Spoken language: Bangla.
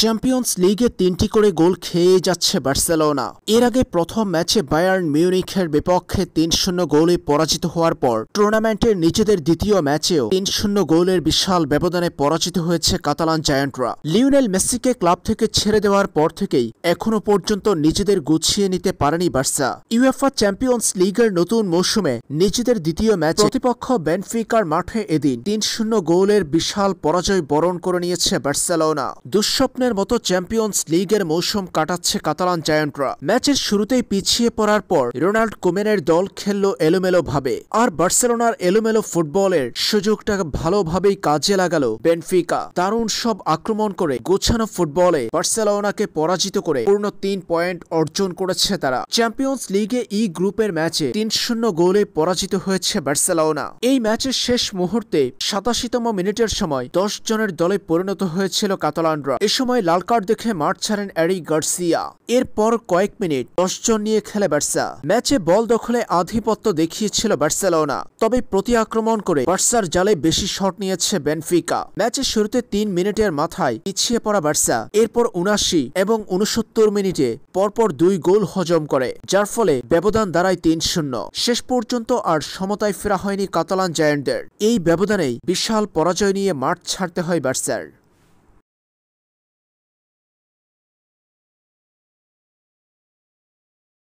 চ্যাম্পিয়ন্স লিগে তিনটি করে গোল খেয়ে যাচ্ছে বার্সেলোনা এর আগে প্রথম ম্যাচে বায়ার্ন মিউনিখের বিপক্ষে তিন শূন্য গোলে পরাজিত হওয়ার পর টুর্নামেন্টের নিজেদের দ্বিতীয় ম্যাচেও তিন শূন্য গোলের বিশাল ব্যবধানে পরাজিত হয়েছে কাতালান জায়ান্টরা লিওনেল মেসিকে ক্লাব থেকে ছেড়ে দেওয়ার পর থেকেই এখনও পর্যন্ত নিজেদের গুছিয়ে নিতে পারেনি বার্সা ইউএফা চ্যাম্পিয়ন্স লিগের নতুন মৌসুমে নিজেদের দ্বিতীয় ম্যাচ প্রতিপক্ষ বেনফিকার মাঠে এদিন তিন শূন্য গোলের বিশাল পরাজয় বরণ করে নিয়েছে বার্সেলোনা দুঃস্বপ্ন স্বপ্নের মতো চ্যাম্পিয়ন্স লিগের মৌসুম কাটাচ্ছে কাতালান জায়ান্টরা ম্যাচের শুরুতেই পিছিয়ে পড়ার পর রোনাল্ড কোমেনের দল খেলল এলোমেলোভাবে আর বার্সেলোনার এলোমেলো ফুটবলের সুযোগটা ভালোভাবেই কাজে লাগালো বেনফিকা দারুণ সব আক্রমণ করে গোছানো ফুটবলে বার্সেলোনাকে পরাজিত করে পূর্ণ তিন পয়েন্ট অর্জন করেছে তারা চ্যাম্পিয়ন্স লিগে ই গ্রুপের ম্যাচে তিন শূন্য গোলে পরাজিত হয়েছে বার্সেলোনা এই ম্যাচের শেষ মুহূর্তে সাতাশিতম মিনিটের সময় দশ জনের দলে পরিণত হয়েছিল কাতালানরা এ সময় সময় লাল কার্ড দেখে মাঠ ছাড়েন অ্যারি গার্সিয়া এরপর কয়েক মিনিট দশজন নিয়ে খেলে বার্সা ম্যাচে বল দখলে আধিপত্য দেখিয়েছিল বার্সেলোনা তবে প্রতি আক্রমণ করে বার্সার জালে বেশি শট নিয়েছে বেনফিকা ম্যাচে শুরুতে তিন মিনিটের মাথায় পিছিয়ে পড়া বার্সা এরপর উনাশি এবং উনসত্তর মিনিটে পরপর দুই গোল হজম করে যার ফলে ব্যবধান দাঁড়ায় তিন শূন্য শেষ পর্যন্ত আর সমতায় ফেরা হয়নি কাতালান জায়ান্টদের এই ব্যবধানেই বিশাল পরাজয় নিয়ে মাঠ ছাড়তে হয় বার্সার